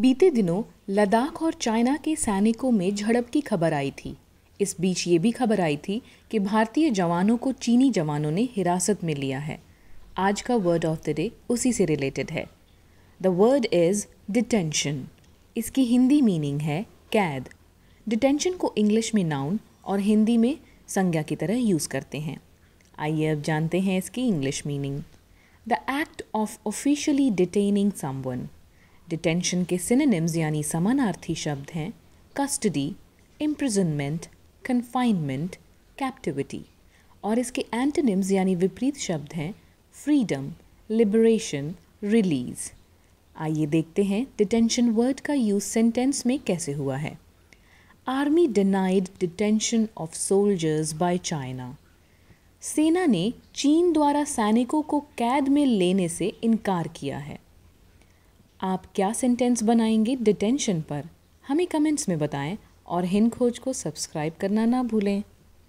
बीते दिनों लद्दाख और चाइना के सैनिकों में झड़प की खबर आई थी इस बीच ये भी खबर आई थी कि भारतीय जवानों को चीनी जवानों ने हिरासत में लिया है आज का वर्ड ऑफ द डे उसी से रिलेटेड है द वर्ड इज़ डिटेंशन इसकी हिंदी मीनिंग है कैद डिटेंशन को इंग्लिश में नाउन और हिंदी में संज्ञा की तरह यूज़ करते हैं आइए अब जानते हैं इसकी English meaning the act of officially detaining someone detention के सिनेनिम्स यानी समानार्थी शब्द हैं कस्टडी इम्प्रिजनमेंट कन्फाइनमेंट कैप्टिविटी और इसके एंटनिम्स यानी विपरीत शब्द हैं फ्रीडम लिबरेशन रिलीज़ आइए देखते हैं डिटेंशन वर्ड का यूज़ सेंटेंस में कैसे हुआ है army denied detention of soldiers by China सेना ने चीन द्वारा सैनिकों को कैद में लेने से इनकार किया है आप क्या सेंटेंस बनाएंगे डिटेंशन पर हमें कमेंट्स में बताएं और हिंद खोज को सब्सक्राइब करना ना भूलें